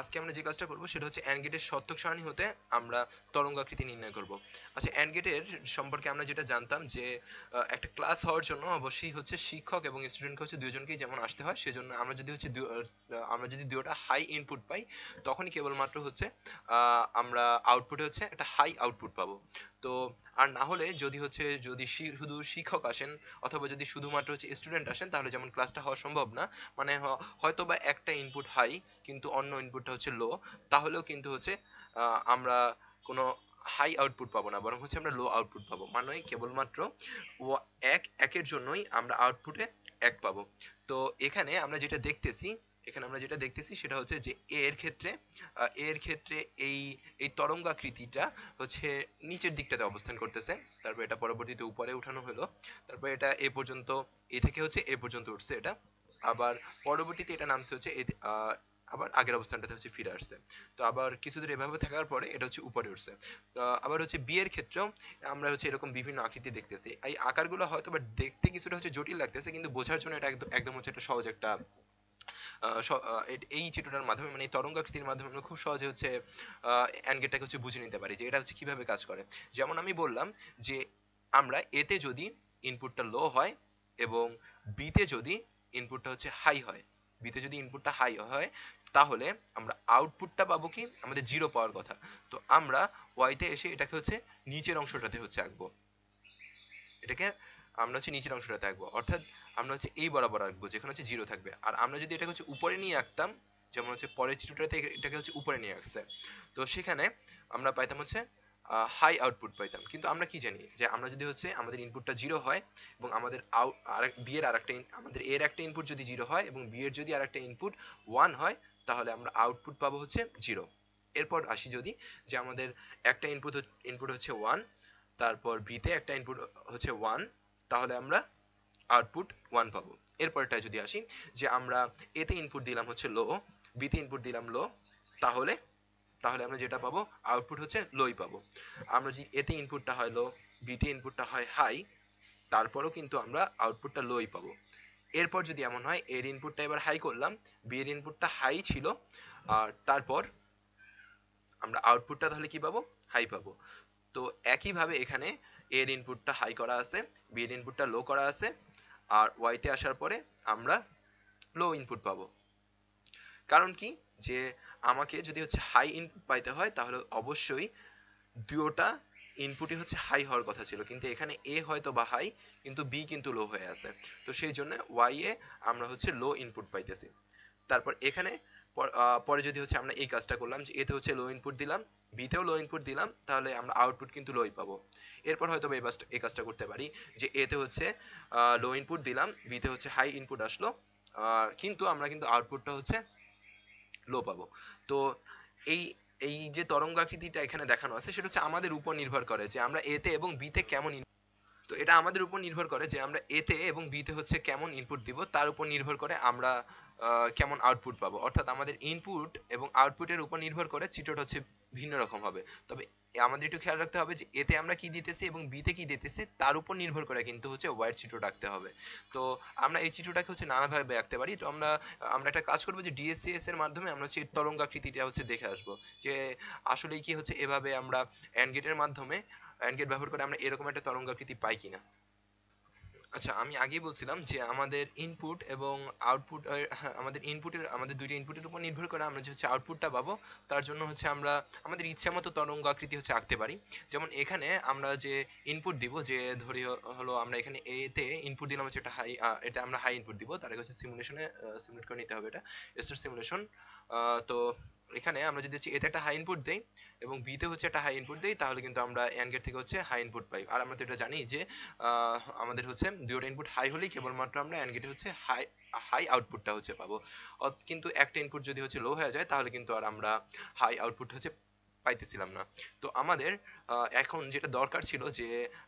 আজকে আমরা যে কাজটা করব সেটা হচ্ছে অ্যান্ড গেটের সত্যক সারণী হতে আমরা তরঙ্গাকৃতি নির্ণয় করব আচ্ছা অ্যান্ড গেটের সম্পর্কে আমরা যেটা জানতাম যে একটা ক্লাস হওয়ার জন্য অবশ্যই হচ্ছে শিক্ষক এবং স্টুডেন্টকে হচ্ছে দুজনকেই যেমন আসতে হয় সেজন্য আমরা যদি হচ্ছে আমরা যদি দুটোটা হাই ইনপুট পাই তখনই কেবলমাত্র হচ্ছে আমরা আউটপুটে হচ্ছে একটা হাই আউটপুট পাবো তো আর না হলে যদি হচ্ছে যদি শুধু শিক্ষক আসেন অথবা যদি শুধুমাত্র হচ্ছে স্টুডেন্ট আসেন তাহলে যেমন ক্লাসটা হওয়া সম্ভব না মানে হয়তো বা একটা ইনপুট হাই কিন্তু অন্য ইনপুটটা হচ্ছে লো তাহলেও কিন্তু হচ্ছে আমরা কোনো হাই আউটপুট পাবো না বরং হচ্ছে আমরা লো আউটপুট পাবো মানে কেবলমাত্র এক একের জন্যই আমরা আউটপুটে এক পাবো তো এখানে আমরা যেটা দেখতেছি এখানে আমরা যেটা দেখতেছি সেটা হচ্ছে যে এ এর ক্ষেত্রে এ এর ক্ষেত্রে এই এই তরঙ্গাকৃতিটা হচ্ছে নিচের দিকটাতে অবস্থান করতেছে তারপর এটা পরবর্তীতে উপরে উঠানো হলো তারপর এটা এ পর্যন্ত এ থেকে হচ্ছে এ পর্যন্ত উঠছে এটা আবার পরবর্তীতে এটা নামছে হচ্ছে আবার আগের অবস্থানটাতে হচ্ছে ফিরে আসছে তো আবার কিছুদিন এভাবে থাকার পরে এটা হচ্ছে উপরে উঠছে আবার হচ্ছে বিয়ের ক্ষেত্রেও আমরা হচ্ছে এরকম বিভিন্ন আকৃতি দেখতেছি এই আকারগুলো হয়তো বা দেখতে কিছুটা হচ্ছে জটিল লাগতেছে কিন্তু বোঝার জন্য এটা একদম একদম হচ্ছে একটা সহজ একটা এই চিত্রটার মাধ্যমে মানে এই তরঙ্গাকৃতির মাধ্যমে আমরা খুব সহজে হচ্ছে অ্যানগেটটাকে হচ্ছে বুঝে নিতে পারি যে এটা হচ্ছে কিভাবে কাজ করে যেমন আমি বললাম যে আমরা এতে যদি ইনপুটটা লো হয় এবং বিতে যদি ইনপুটটা হচ্ছে হাই হয় বিতে যদি ইনপুটটা হাই হয় তাহলে আমরা আউটপুটটা পাবো কি আমাদের জিরো পাওয়ার কথা তো আমরা ওয়াইতে এসে এটাকে হচ্ছে নিচের অংশটাতে হচ্ছে আঁকবো এটাকে আমরা হচ্ছে নিচের অংশটাতে আঁকবো অর্থাৎ আমরা হচ্ছে এই বরাবর আঁকবো যেখানে হচ্ছে জিরো থাকবে আর আমরা যদি এটাকে হচ্ছে উপরে নিয়ে আঁকতাম যেমন হচ্ছে পরের চিত্রটাতে এটাকে হচ্ছে উপরে নিয়ে আসছে তো সেখানে আমরা পাইতাম হচ্ছে হাই আউটপুট পাইতাম কিন্তু আমরা কি জানি যে আমরা যদি হচ্ছে আমাদের ইনপুটটা জিরো হয় এবং আমাদের আউট আর বি এর আরেকটা আমাদের এর একটা ইনপুট যদি জিরো হয় এবং বি এর যদি আরেকটা ইনপুট ওয়ান হয় তাহলে আমরা আউটপুট পাবো হচ্ছে জিরো এরপর আসি যদি যে আমাদের একটা ইনপুট ইনপুট হচ্ছে ওয়ান তারপর বিতে একটা ইনপুট হচ্ছে ওয়ান তাহলে আমরা আউটপুট ওয়ান পাবো এরপরটা যদি আসি যে আমরা এতে ইনপুট দিলাম হচ্ছে লো বিতে ইনপুট দিলাম লো তাহলে তাহলে আমরা যেটা পাবো আউটপুট হচ্ছে লোই পাবো আমরা যদি এতে ইনপুটটা হয় লো বিতে ইনপুটটা হয় হাই তারপরেও কিন্তু আমরা আউটপুটটা লোই পাবো এরপর যদি এমন হয় এর ইনপুটটা এবার হাই করলাম বি এর ইনপুটটা হাই ছিল আর তারপর আমরা আউটপুটটা তাহলে কি পাবো হাই পাবো তো একইভাবে এখানে এর ইনপুটটা হাই করা আছে বি এর ইনপুটটা লো করা আছে আর ওয়াইতে আসার পরে আমরা লো ইনপুট পাবো কারণ কি যে আমাকে যদি হচ্ছে হাই ইনপুট পাইতে হয় তাহলে অবশ্যই দুয়োটা ইনপুটই হচ্ছে হাই হওয়ার কথা ছিল কিন্তু এখানে এ হয়তো বা হাই কিন্তু বি কিন্তু লো হয়ে আছে তো সেই জন্য ওয়াই এ আমরা হচ্ছে লো ইনপুট পাইতেছি তারপর এখানে পরে যদি হচ্ছে আমরা এই কাজটা করলাম যে এতে হচ্ছে লো ইনপুট দিলাম বিতেও লো ইনপুট দিলাম তাহলে আমরা আউটপুট কিন্তু লোই পাবো এরপর হয়তো এই কাজটা করতে পারি যে এতে হচ্ছে লো ইনপুট দিলাম বিতে হচ্ছে হাই ইনপুট আসলো কিন্তু আমরা কিন্তু আউটপুটটা হচ্ছে লো পাবো তো এই এই যে তরঙ্গ আকৃতিটা এখানে দেখানো আছে সেটা হচ্ছে আমাদের উপর নির্ভর করে যে আমরা এতে এবং বিতে কেমন তো এটা আমাদের উপর নির্ভর করে যে আমরা এতে এবং বিতে হচ্ছে কেমন ইনপুট দিব তার উপর নির্ভর করে আমরা কেমন আউটপুট পাবো অর্থাৎ আমাদের ইনপুট এবং আউটপুটের উপর নির্ভর করে চিত্রটা হচ্ছে ভিন্ন রকম হবে তবে আমাদের একটু খেয়াল রাখতে হবে যে এতে আমরা কি দিতেছি এবং বিতে কি দিতেছি তার উপর নির্ভর করে কিন্তু হচ্ছে ওয়াইড চিত্রটা আঁকতে হবে তো আমরা এই চিটোটাকে হচ্ছে নানাভাবে আঁকতে পারি তো আমরা আমরা একটা কাজ করবো যে ডিএসসিএস এর মাধ্যমে আমরা হচ্ছে তরঙ্গাকৃতিটা হচ্ছে দেখে আসবো যে আসলে কি হচ্ছে এভাবে আমরা অ্যান্ড গেটের মাধ্যমে অ্যান্ড গেট ব্যবহার করে আমরা এরকম একটা তরঙ্গাকৃতি পাই কিনা আচ্ছা আমি আগেই বলছিলাম যে আমাদের ইনপুট এবং আউটপুট হ্যাঁ, আমাদের ইনপুটের আমাদের দুইটা ইনপুটের উপর নির্ভর করে আমরা যে হচ্ছে আউটপুটটা পাবো তার জন্য হচ্ছে আমরা আমাদের ইচ্ছা মতো তরঙ্গ আকৃতি হচ্ছে আঁকতে পারি যেমন এখানে আমরা যে ইনপুট দিব যে ধরি হলো আমরা এখানে এ তে ইনপুট দিলাম হচ্ছে এটা হাই এটা আমরা হাই ইনপুট দিব তার আগে হচ্ছে সিমুলেশনে সিমুলেট করে নিতে হবে এটা স্টার সিমুলেশন তো এখানে আমরা যদি হচ্ছে এতে একটা হাই ইনপুট দেই এবং বিতে হচ্ছে একটা হাই ইনপুট দেই তাহলে কিন্তু আমরা অ্যান্ড গেট থেকে হচ্ছে হাই ইনপুট পাই আর আমরা তো এটা জানি যে আমাদের হচ্ছে দুইটা ইনপুট হাই হলেই কেবলমাত্র আমরা অ্যান্ড গেটে হচ্ছে হাই হাই আউটপুটটা হচ্ছে পাবো কিন্তু একটা ইনপুট যদি হচ্ছে লো হয়ে যায় তাহলে কিন্তু আর আমরা হাই আউটপুট হচ্ছে পাইতেছিলাম না তো আমাদের এখন যেটা দরকার ছিল যে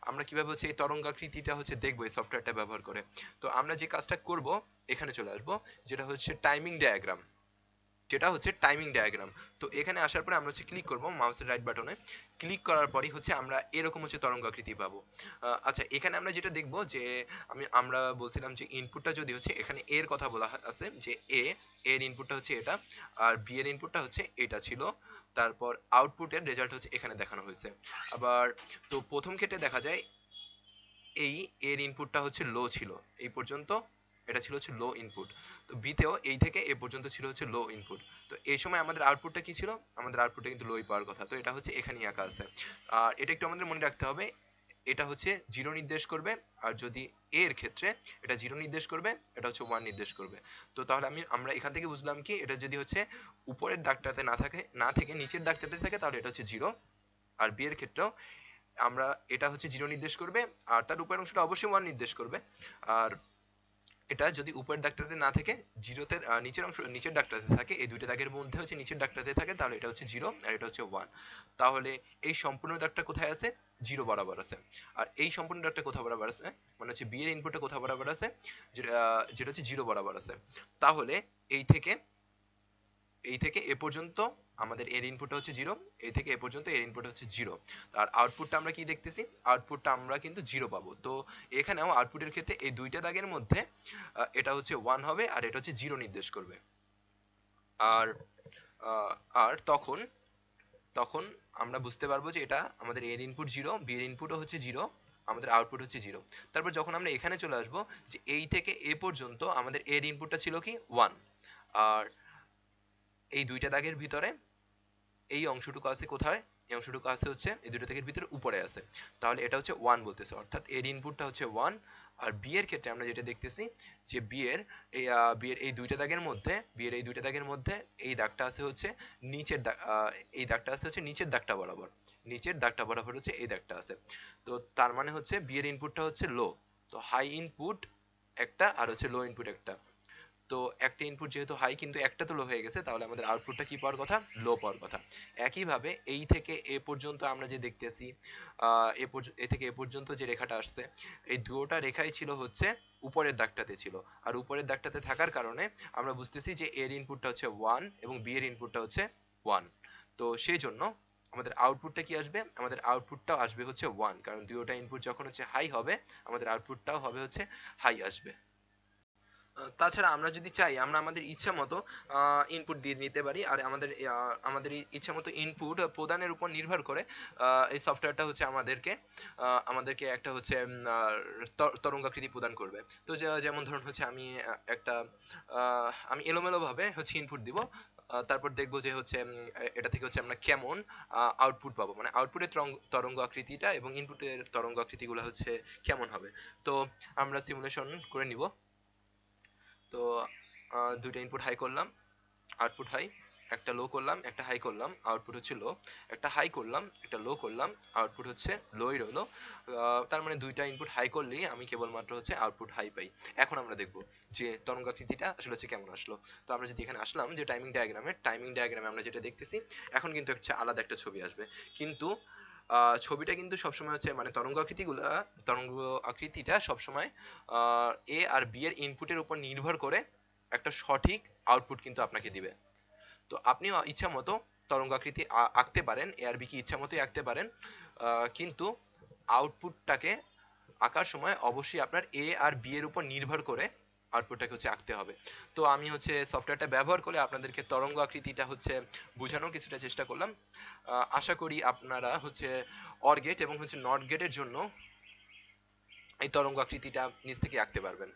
আমরা কিভাবে হচ্ছে এই তরঙ্গাকৃতিটা হচ্ছে দেখবো এই সফটওয়্যারটা ব্যবহার করে তো আমরা যে কাজটা করব এখানে চলে আসবো যেটা হচ্ছে টাইমিং ডায়াগ্রাম যেটা হচ্ছে টাইমিং ডায়াগ্রাম তো এখানে আসার পরে আমরা হচ্ছে ক্লিক করব মাউসের রাইট বাটনে ক্লিক করার পরই হচ্ছে আমরা এরকম হচ্ছে তরঙ্গ আকৃতি পাবো আচ্ছা এখানে আমরা যেটা দেখব যে আমি আমরা বলছিলাম যে ইনপুটটা যদি হচ্ছে এখানে এর কথা বলা আছে যে এ এর ইনপুটটা হচ্ছে এটা আর বি এর ইনপুটটা হচ্ছে এটা ছিল তারপর আউটপুটের রেজাল্ট হচ্ছে এখানে দেখানো হয়েছে আবার তো প্রথম ক্ষেত্রে দেখা যায় এই এর ইনপুটটা হচ্ছে লো ছিল এই পর্যন্ত এটা ছিল হচ্ছে লো ইনপুট তো বিতেও এই থেকে এ পর্যন্ত ছিল হচ্ছে লো ইনপুট তো এই সময় আমাদের আউটপুটটা কি ছিল আমাদের আউটপুটটা কিন্তু লোই পাওয়ার কথা তো এটা হচ্ছে এখানেই আঁকা আছে আর এটা একটু আমাদের মনে রাখতে হবে এটা হচ্ছে জিরো নির্দেশ করবে আর যদি এ এর ক্ষেত্রে এটা জিরো নির্দেশ করবে এটা হচ্ছে ওয়ান নির্দেশ করবে তো তাহলে আমি আমরা এখান থেকে বুঝলাম কি এটা যদি হচ্ছে উপরের দাগটাতে না থাকে না থেকে নিচের দাগটাতে থাকে তাহলে এটা হচ্ছে জিরো আর বি এর ক্ষেত্রেও আমরা এটা হচ্ছে জিরো নির্দেশ করবে আর তার উপরের অংশটা অবশ্যই ওয়ান নির্দেশ করবে আর এটা যদি উপরের দাগটাতে না থাকে জিরোতে নিচের অংশ নিচের দাগটাতে থাকে এই দুইটা দাগের মধ্যে হচ্ছে নিচের দাগটাতে থাকে তাহলে এটা হচ্ছে জিরো আর এটা হচ্ছে ওয়ান তাহলে এই সম্পূর্ণ দাগটা কোথায় আছে জিরো বরাবর আছে আর এই সম্পূর্ণ দাগটা কোথাও বরাবর আছে মানে হচ্ছে বি এর ইনপুটটা কোথাও বরাবর আছে যেটা হচ্ছে জিরো বরাবর আছে তাহলে এই থেকে এই থেকে এ পর্যন্ত আমাদের এর ইনপুটটা হচ্ছে জিরো এই থেকে এ পর্যন্ত এর ইনপুট হচ্ছে জিরো আর আউটপুটটা আমরা কি দেখতেছি আউটপুটটা আমরা কিন্তু জিরো পাবো তো এখানেও আউটপুটের ক্ষেত্রে এই দুইটা দাগের মধ্যে এটা হচ্ছে ওয়ান হবে আর এটা হচ্ছে জিরো নির্দেশ করবে আর আর তখন তখন আমরা বুঝতে পারবো যে এটা আমাদের এর ইনপুট জিরো বি এর ইনপুটও হচ্ছে জিরো আমাদের আউটপুট হচ্ছে জিরো তারপর যখন আমরা এখানে চলে আসবো যে এই থেকে এ পর্যন্ত আমাদের এর ইনপুটটা ছিল কি ওয়ান আর এই দুইটা দাগের ভিতরে এই অংশটুকু আছে কোথায় এই অংশটুকু আছে হচ্ছে এই দুটো দাগের ভিতরে উপরে আছে তাহলে এটা হচ্ছে ওয়ান বলতেছে অর্থাৎ এর ইনপুটটা হচ্ছে ওয়ান আর বি এর ক্ষেত্রে আমরা যেটা দেখতেছি যে বি এর এই বি এর এই দুইটা দাগের মধ্যে বি এর এই দুইটা দাগের মধ্যে এই দাগটা আছে হচ্ছে নিচের দাগ এই দাগটা আছে হচ্ছে নিচের দাগটা বরাবর নিচের দাগটা বরাবর হচ্ছে এই দাগটা আছে তো তার মানে হচ্ছে বি এর ইনপুটটা হচ্ছে লো তো হাই ইনপুট একটা আর হচ্ছে লো ইনপুট একটা তো একটা ইনপুট যেহেতু হাই কিন্তু একটা তো লো হয়ে গেছে তাহলে আমাদের আউটপুটটা কি পাওয়ার কথা লো পাওয়ার কথা একইভাবে এই থেকে এ পর্যন্ত আমরা যে দেখতেছি এ এ থেকে এ পর্যন্ত যে রেখাটা আসছে এই দুটা রেখাই ছিল হচ্ছে উপরের দাগটাতে ছিল আর উপরের দাগটাতে থাকার কারণে আমরা বুঝতেছি যে এর ইনপুটটা হচ্ছে ওয়ান এবং বি এর ইনপুটটা হচ্ছে ওয়ান তো সেই জন্য আমাদের আউটপুটটা কি আসবে আমাদের আউটপুটটাও আসবে হচ্ছে ওয়ান কারণ দুটোটা ইনপুট যখন হচ্ছে হাই হবে আমাদের আউটপুটটাও হবে হচ্ছে হাই আসবে তাছাড়া আমরা যদি চাই আমরা আমাদের ইচ্ছা মতো ইনপুট দিয়ে নিতে পারি আর আমাদের আমাদের ইচ্ছা মতো ইনপুট প্রদানের উপর নির্ভর করে এই সফটওয়্যারটা হচ্ছে আমাদেরকে আমাদেরকে একটা হচ্ছে তরঙ্গাকৃতি প্রদান করবে তো যেমন ধরুন হচ্ছে আমি একটা আমি এলোমেলোভাবে হচ্ছে ইনপুট দিব তারপর দেখবো যে হচ্ছে এটা থেকে হচ্ছে আমরা কেমন আউটপুট পাবো মানে আউটপুটের তরঙ্গ আকৃতিটা এবং ইনপুটের তরঙ্গ আকৃতিগুলো হচ্ছে কেমন হবে তো আমরা সিমুলেশন করে নিব তো দুইটা ইনপুট হাই করলাম আউটপুট হাই একটা লো করলাম একটা হাই করলাম আউটপুট হচ্ছে লো একটা হাই করলাম একটা লো করলাম আউটপুট হচ্ছে লোই রইলো তার মানে দুইটা ইনপুট হাই করলেই আমি কেবলমাত্র হচ্ছে আউটপুট হাই পাই এখন আমরা দেখব যে তরঙ্গাকৃতিটা আসলে হচ্ছে কেমন আসলো তো আমরা যদি এখানে আসলাম যে টাইমিং ডায়াগ্রামে টাইমিং ডায়াগ্রামে আমরা যেটা দেখতেছি এখন কিন্তু হচ্ছে আলাদা একটা ছবি আসবে কিন্তু ছবিটা কিন্তু সবসময় হচ্ছে মানে তরঙ্গ আকৃতিগুলো তরঙ্গ আকৃতিটা সবসময় এ আর বি এর ইনপুটের উপর নির্ভর করে একটা সঠিক আউটপুট কিন্তু আপনাকে দিবে তো আপনি ইচ্ছা মতো তরঙ্গ আকৃতি আঁকতে পারেন এ আর বি কি ইচ্ছা মতোই আঁকতে পারেন কিন্তু আউটপুটটাকে আঁকার সময় অবশ্যই আপনার এ আর বি এর উপর নির্ভর করে আউটপুটটাকে হচ্ছে আঁকতে হবে তো আমি হচ্ছে সফটওয়্যারটা ব্যবহার করে আপনাদেরকে তরঙ্গ আকৃতিটা হচ্ছে বোঝানোর কিছুটা চেষ্টা করলাম আশা করি আপনারা হচ্ছে অর এবং হচ্ছে নট গেটের জন্য এই তরঙ্গ আকৃতিটা নিচ থেকে আঁকতে পারবেন